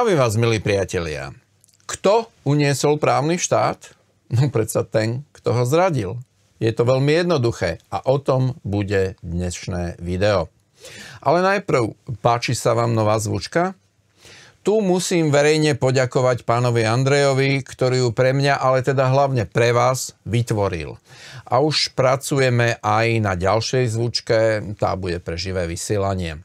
Zdravím vás, milí priatelia. Kto uniesol právny štát? No predsa ten, kto ho zradil. Je to veľmi jednoduché a o tom bude dnešné video. Ale najprv, páči sa vám nová zvučka? Tu musím verejne poďakovať pánovi Andrejovi, ktorý ju pre mňa, ale teda hlavne pre vás, vytvoril. A už pracujeme aj na ďalšej zvučke, tá bude pre živé vysielanie.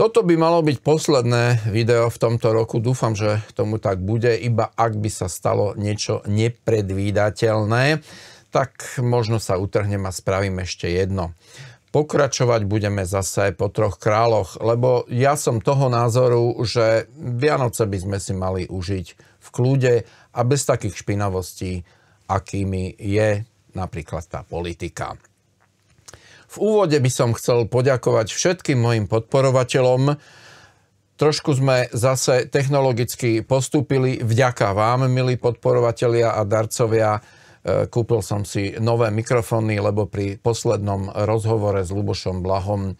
Toto by malo byť posledné video v tomto roku. Dúfam, že tomu tak bude, iba ak by sa stalo niečo nepredvídateľné, tak možno sa utrhnem a spravím ešte jedno. Pokračovať budeme zase po troch králoch, lebo ja som toho názoru, že Vianoce by sme si mali užiť v kľude a bez takých špinavostí, akými je napríklad tá politika. V úvode by som chcel poďakovať všetkým mojim podporovateľom. Trošku sme zase technologicky postúpili. Vďaka vám, milí podporovatelia a darcovia. E, kúpil som si nové mikrofóny, lebo pri poslednom rozhovore s Lubošom Blahom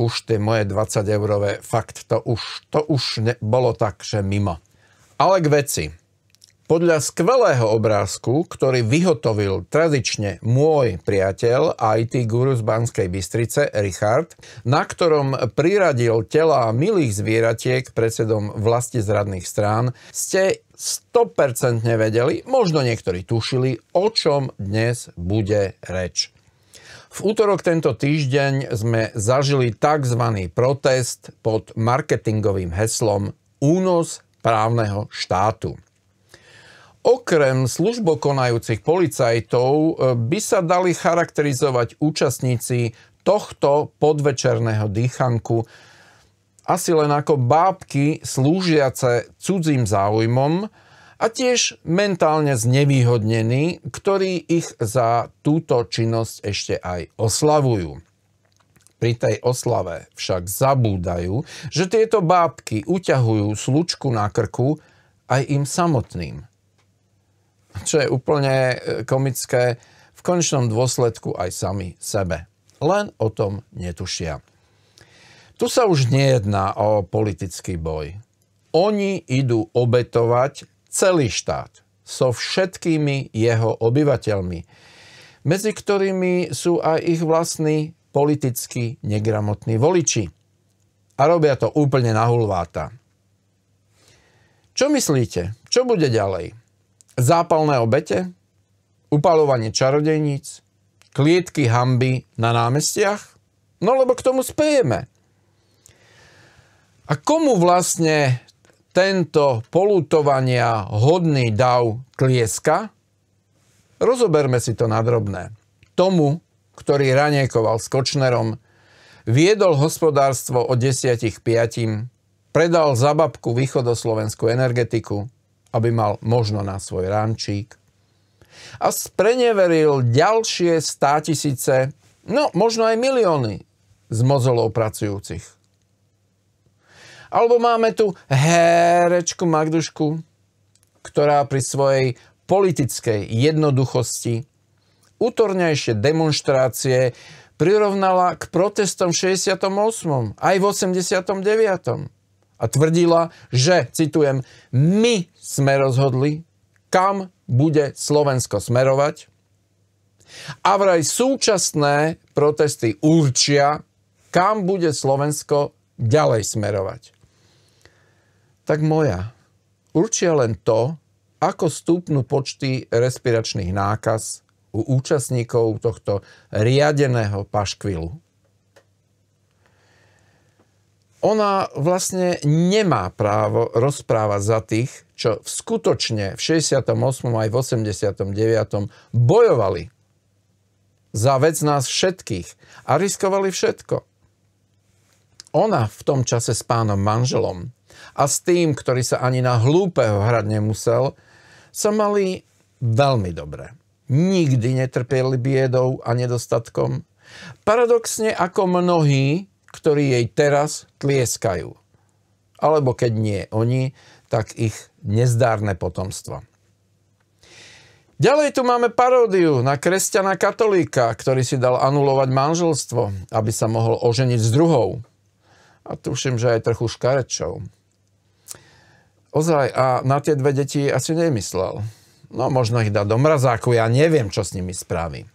už tie moje 20 eurové fakt, to už, to už ne, bolo tak, že mimo. Ale k veci. Podľa skvelého obrázku, ktorý vyhotovil tradične môj priateľ IT guru z Banskej Bystrice, Richard, na ktorom priradil tela milých zvieratiek predsedom vlasti zradných strán, ste 100% vedeli, možno niektorí tušili, o čom dnes bude reč. V útorok tento týždeň sme zažili tzv. protest pod marketingovým heslom Únos právneho štátu. Okrem službokonajúcich policajtov e, by sa dali charakterizovať účastníci tohto podvečerného dýchanku asi len ako bábky slúžiace cudzím záujmom a tiež mentálne znevýhodnení, ktorí ich za túto činnosť ešte aj oslavujú. Pri tej oslave však zabúdajú, že tieto bábky uťahujú slučku na krku aj im samotným čo je úplne e, komické, v konečnom dôsledku aj sami sebe. Len o tom netušia. Tu sa už nejedná o politický boj. Oni idú obetovať celý štát so všetkými jeho obyvateľmi, medzi ktorými sú aj ich vlastní politicky negramotní voliči. A robia to úplne na hulváta. Čo myslíte? Čo bude ďalej? zápalné obete, upalovanie čarodejníc, klietky hamby na námestiach? No lebo k tomu spejeme. A komu vlastne tento polutovania hodný dav klieska? Rozoberme si to na drobné. Tomu, ktorý raniekoval s Kočnerom, viedol hospodárstvo o 10 piatim, predal za babku východoslovenskú energetiku, aby mal možno na svoj rančík. A spreneveril ďalšie stá tisíce, no možno aj milióny z mozolov pracujúcich. Alebo máme tu herečku Magdušku, ktorá pri svojej politickej jednoduchosti útornejšie demonstrácie prirovnala k protestom v 68. aj v 89 a tvrdila, že, citujem, my sme rozhodli, kam bude Slovensko smerovať a vraj súčasné protesty určia, kam bude Slovensko ďalej smerovať. Tak moja, určia len to, ako stúpnu počty respiračných nákaz u účastníkov tohto riadeného paškvilu ona vlastne nemá právo rozprávať za tých, čo skutočne v 68. aj v 89. bojovali za vec nás všetkých a riskovali všetko. Ona v tom čase s pánom manželom a s tým, ktorý sa ani na hlúpeho hrať nemusel, sa mali veľmi dobre. Nikdy netrpeli biedou a nedostatkom. Paradoxne ako mnohí, ktorí jej teraz tlieskajú. Alebo keď nie oni, tak ich nezdárne potomstva. Ďalej tu máme paródiu na kresťana katolíka, ktorý si dal anulovať manželstvo, aby sa mohol oženiť s druhou. A tuším, že aj trochu škarečou. Ozaj, a na tie dve deti asi nemyslel. No možno ich dá do mrazáku, ja neviem, čo s nimi spravím.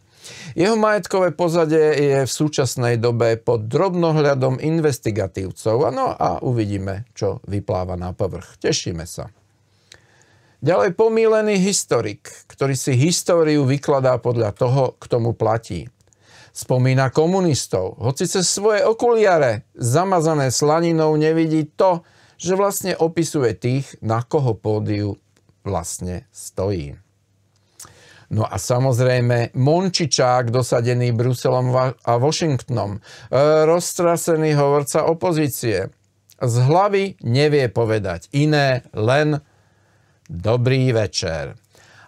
Jeho majetkové pozadie je v súčasnej dobe pod drobnohľadom investigatívcov. No a uvidíme, čo vypláva na povrch. Tešíme sa. Ďalej pomílený historik, ktorý si históriu vykladá podľa toho, kto mu platí. Spomína komunistov, hoci cez svoje okuliare zamazané slaninou nevidí to, že vlastne opisuje tých, na koho pódiu vlastne stojí. No a samozrejme Mončičák dosadený Bruselom a Washingtonom, e, roztrasený hovorca opozície. Z hlavy nevie povedať iné, len dobrý večer.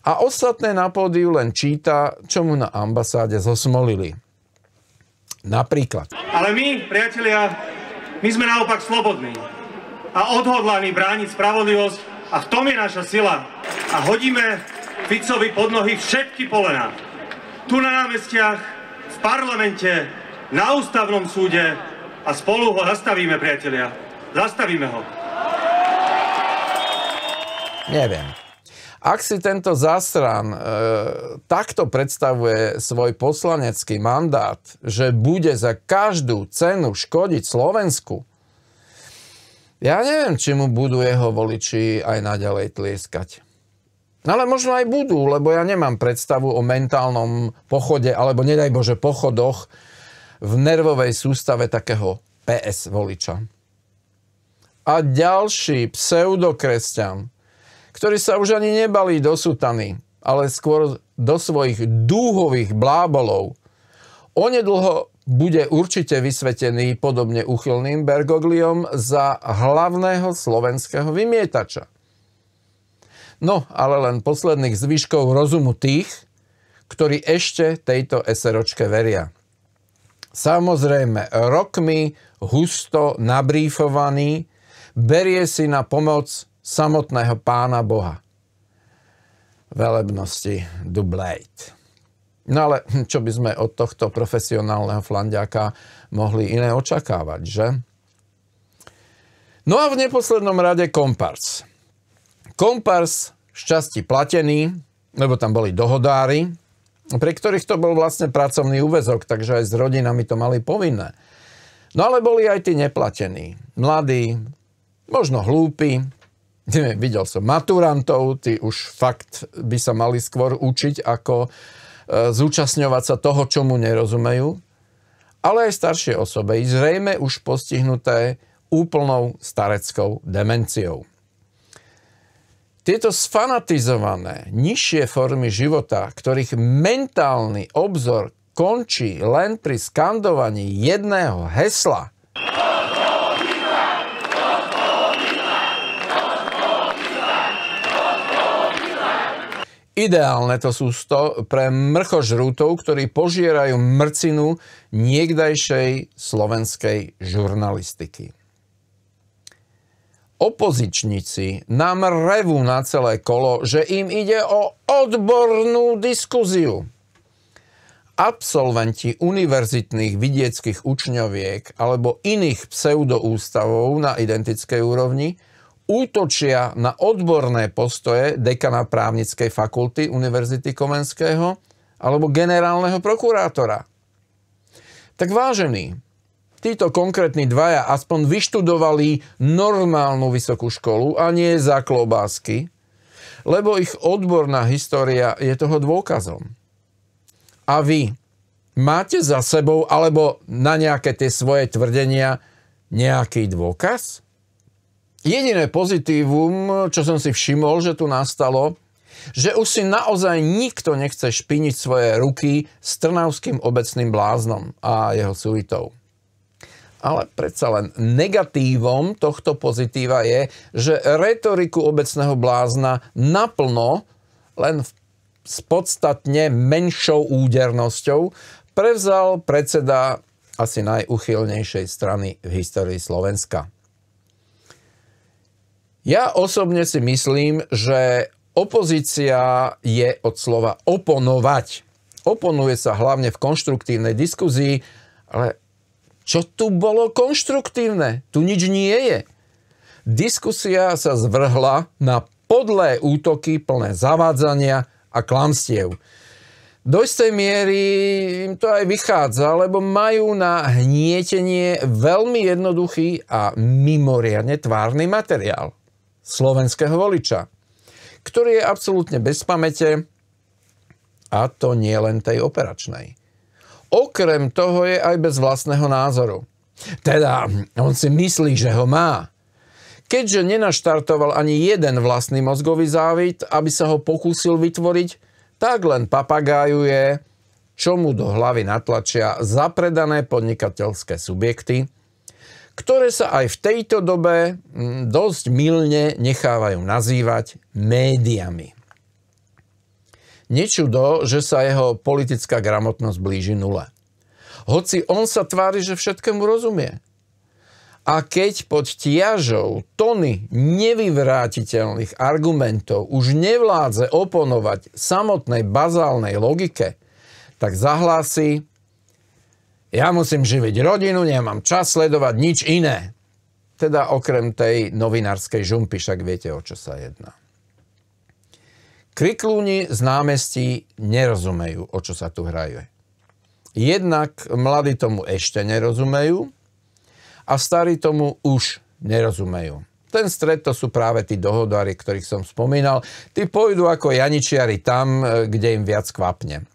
A ostatné na pódiu len číta, čo mu na ambasáde zosmolili. Napríklad. Ale my, priatelia, my sme naopak slobodní a odhodlaní brániť spravodlivosť a v tom je naša sila. A hodíme Ficovi pod nohy všetky polená. Tu na námestiach, v parlamente, na ústavnom súde a spolu ho zastavíme, priatelia. Zastavíme ho. Neviem. Ak si tento zasran e, takto predstavuje svoj poslanecký mandát, že bude za každú cenu škodiť Slovensku, ja neviem, či mu budú jeho voliči aj naďalej tlieskať. No ale možno aj budú, lebo ja nemám predstavu o mentálnom pochode, alebo nedaj Bože pochodoch v nervovej sústave takého PS voliča. A ďalší pseudokresťan, ktorý sa už ani nebalí do sutany, ale skôr do svojich dúhových blábolov, onedlho bude určite vysvetený podobne uchylným Bergogliom za hlavného slovenského vymietača. No, ale len posledných zvyškov rozumu tých, ktorí ešte tejto SROčke veria. Samozrejme, rokmi husto nabrífovaný, berie si na pomoc samotného pána Boha. Velebnosti Dublate. No ale čo by sme od tohto profesionálneho flandiaka mohli iné očakávať, že? No a v neposlednom rade kompars. Kompars v časti platení, lebo tam boli dohodári, pre ktorých to bol vlastne pracovný úvezok, takže aj s rodinami to mali povinné. No ale boli aj tí neplatení. Mladí, možno hlúpi, neviem, videl som maturantov, tí už fakt by sa mali skôr učiť, ako e, zúčastňovať sa toho, čo mu nerozumejú, ale aj staršie osoby zrejme už postihnuté úplnou stareckou demenciou. Tieto sfanatizované, nižšie formy života, ktorých mentálny obzor končí len pri skandovaní jedného hesla, Ideálne to sú sto pre mrchožrútov, ktorí požierajú mrcinu niekdajšej slovenskej žurnalistiky opozičníci nám revú na celé kolo, že im ide o odbornú diskuziu. Absolventi univerzitných vidieckých učňoviek alebo iných pseudoústavov na identickej úrovni útočia na odborné postoje dekana právnickej fakulty Univerzity Komenského alebo generálneho prokurátora. Tak vážený, títo konkrétni dvaja aspoň vyštudovali normálnu vysokú školu a nie za klobásky, lebo ich odborná história je toho dôkazom. A vy máte za sebou alebo na nejaké tie svoje tvrdenia nejaký dôkaz? Jediné pozitívum, čo som si všimol, že tu nastalo, že už si naozaj nikto nechce špiniť svoje ruky s Trnavským obecným bláznom a jeho suitou ale predsa len negatívom tohto pozitíva je, že retoriku obecného blázna naplno, len v, s podstatne menšou údernosťou, prevzal predseda asi najuchylnejšej strany v histórii Slovenska. Ja osobne si myslím, že opozícia je od slova oponovať. Oponuje sa hlavne v konštruktívnej diskuzii, ale čo tu bolo konštruktívne? Tu nič nie je. Diskusia sa zvrhla na podlé útoky plné zavádzania a klamstiev. Do istej miery im to aj vychádza, lebo majú na hnietenie veľmi jednoduchý a mimoriadne tvárny materiál slovenského voliča, ktorý je absolútne bez pamäte a to nie len tej operačnej. Okrem toho je aj bez vlastného názoru. Teda, on si myslí, že ho má. Keďže nenaštartoval ani jeden vlastný mozgový závit, aby sa ho pokúsil vytvoriť, tak len papagájuje, čo mu do hlavy natlačia zapredané podnikateľské subjekty, ktoré sa aj v tejto dobe mm, dosť milne nechávajú nazývať médiami. Nečudo, že sa jeho politická gramotnosť blíži nule. Hoci on sa tvári, že všetkému rozumie. A keď pod tiažou tony nevyvrátiteľných argumentov už nevládze oponovať samotnej bazálnej logike, tak zahlási, ja musím živiť rodinu, nemám čas sledovať nič iné. Teda okrem tej novinárskej žumpy, však viete, o čo sa jedná. Kriklúni z námestí nerozumejú, o čo sa tu hraje. Jednak mladí tomu ešte nerozumejú a starí tomu už nerozumejú. Ten stred to sú práve tí dohodári, ktorých som spomínal. Tí pôjdu ako janičiari tam, e, kde im viac kvapne.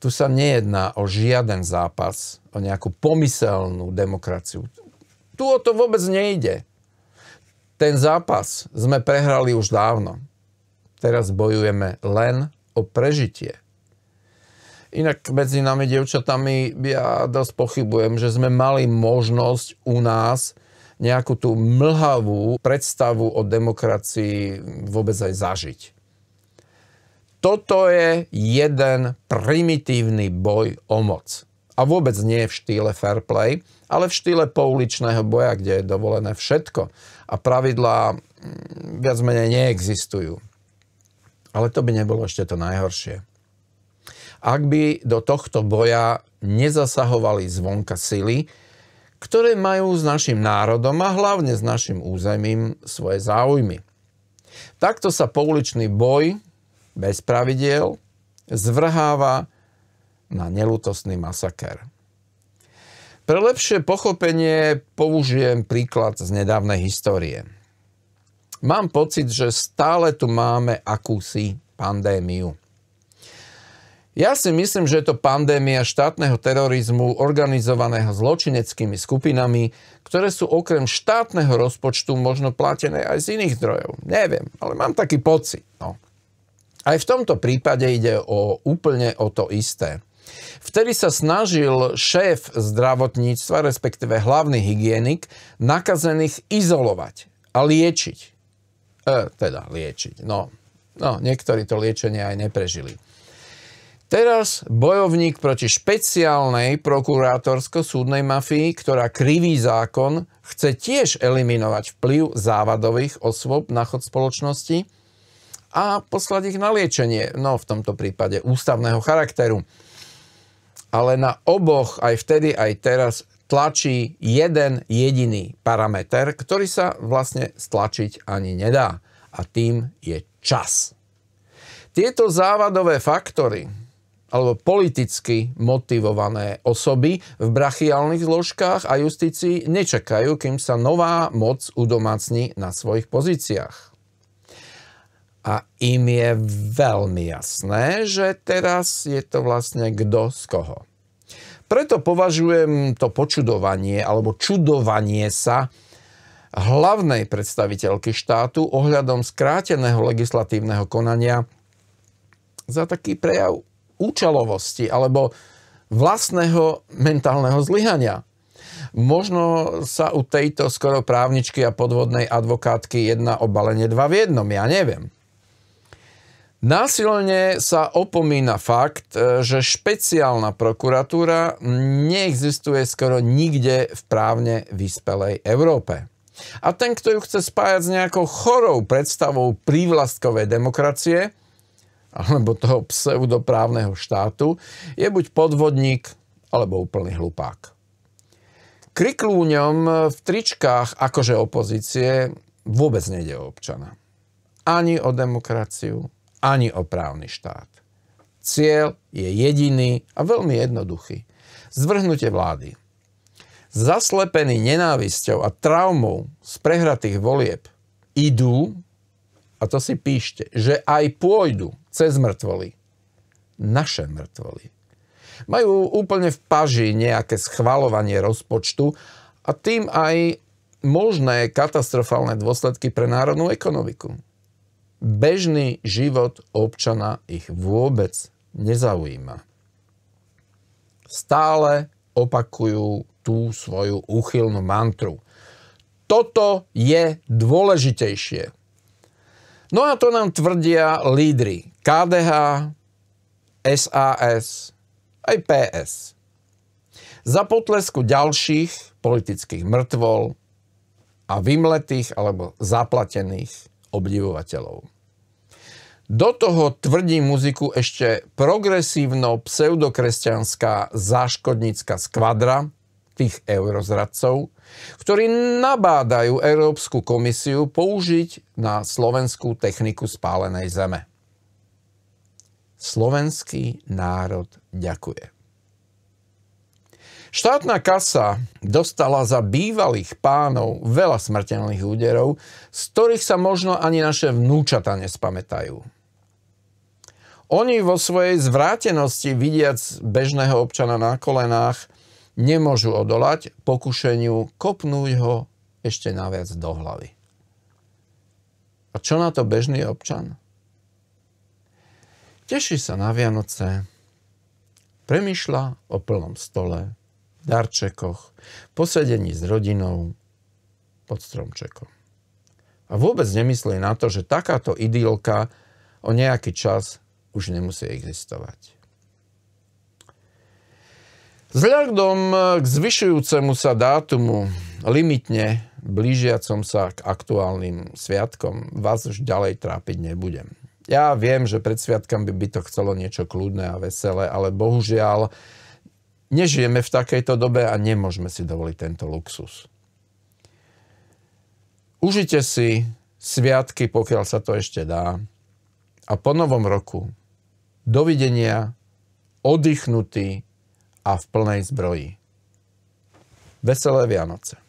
Tu sa nejedná o žiaden zápas, o nejakú pomyselnú demokraciu. Tu o to vôbec nejde. Ten zápas sme prehrali už dávno. Teraz bojujeme len o prežitie. Inak medzi nami, devčatami, ja dosť pochybujem, že sme mali možnosť u nás nejakú tú mlhavú predstavu o demokracii vôbec aj zažiť. Toto je jeden primitívny boj o moc. A vôbec nie v štýle fair play, ale v štýle pouličného boja, kde je dovolené všetko. A pravidlá mm, viac menej neexistujú. Ale to by nebolo ešte to najhoršie. Ak by do tohto boja nezasahovali zvonka sily, ktoré majú s našim národom a hlavne s našim územím svoje záujmy. Takto sa pouličný boj bez pravidiel zvrháva na nelutosný masaker. Pre lepšie pochopenie použijem príklad z nedávnej histórie mám pocit, že stále tu máme akúsi pandémiu. Ja si myslím, že je to pandémia štátneho terorizmu organizovaného zločineckými skupinami, ktoré sú okrem štátneho rozpočtu možno platené aj z iných zdrojov. Neviem, ale mám taký pocit. No. Aj v tomto prípade ide o úplne o to isté. Vtedy sa snažil šéf zdravotníctva, respektíve hlavný hygienik, nakazených izolovať a liečiť. E, teda liečiť. No, no, niektorí to liečenie aj neprežili. Teraz bojovník proti špeciálnej prokurátorsko-súdnej mafii, ktorá kriví zákon, chce tiež eliminovať vplyv závadových osôb na chod spoločnosti a poslať ich na liečenie, no v tomto prípade ústavného charakteru. Ale na oboch, aj vtedy, aj teraz, tlačí jeden jediný parameter, ktorý sa vlastne stlačiť ani nedá. A tým je čas. Tieto závadové faktory alebo politicky motivované osoby v brachiálnych zložkách a justícii nečakajú, kým sa nová moc udomácni na svojich pozíciách. A im je veľmi jasné, že teraz je to vlastne kto z koho. Preto považujem to počudovanie alebo čudovanie sa hlavnej predstaviteľky štátu ohľadom skráteného legislatívneho konania za taký prejav účelovosti alebo vlastného mentálneho zlyhania. Možno sa u tejto skoro právničky a podvodnej advokátky jedna obalenie dva v jednom, ja neviem. Násilne sa opomína fakt, e, že špeciálna prokuratúra neexistuje skoro nikde v právne vyspelej Európe. A ten, kto ju chce spájať s nejakou chorou predstavou prívlastkovej demokracie alebo toho pseudoprávneho štátu, je buď podvodník alebo úplný hlupák. Kriklúňom v tričkách akože opozície vôbec nejde o občana. Ani o demokraciu, ani o právny štát. Cieľ je jediný a veľmi jednoduchý. Zvrhnutie vlády. Zaslepení nenávisťou a traumou z prehratých volieb idú, a to si píšte, že aj pôjdu cez mŕtvoly. Naše mŕtvoly. Majú úplne v paži nejaké schvalovanie rozpočtu a tým aj možné katastrofálne dôsledky pre národnú ekonomiku. Bežný život občana ich vôbec nezaujíma. Stále opakujú tú svoju úchylnú mantru. Toto je dôležitejšie. No a to nám tvrdia lídry KDH, SAS, aj PS. Za potlesku ďalších politických mŕtvol a vymletých alebo zaplatených obdivovateľov. Do toho tvrdí muziku ešte progresívno-pseudokresťanská záškodnícka skvadra tých eurozradcov, ktorí nabádajú Európsku komisiu použiť na slovenskú techniku spálenej zeme. Slovenský národ ďakuje. Štátna kasa dostala za bývalých pánov veľa smrteľných úderov, z ktorých sa možno ani naše vnúčata nespamätajú. Oni vo svojej zvrátenosti, vidiac bežného občana na kolenách, nemôžu odolať pokušeniu kopnúť ho ešte naviac do hlavy. A čo na to bežný občan? Teší sa na Vianoce, premyšľa o plnom stole, darčekoch, posedení s rodinou pod stromčekom. A vôbec nemyslí na to, že takáto idylka o nejaký čas už nemusí existovať. Vzhľadom k zvyšujúcemu sa dátumu, limitne blížiacom sa k aktuálnym sviatkom, vás už ďalej trápiť nebudem. Ja viem, že pred sviatkami by to chcelo niečo kľudné a veselé, ale bohužiaľ Nežijeme v takejto dobe a nemôžeme si dovoliť tento luxus. Užite si sviatky, pokiaľ sa to ešte dá. A po novom roku dovidenia oddychnutý a v plnej zbroji. Veselé Vianoce.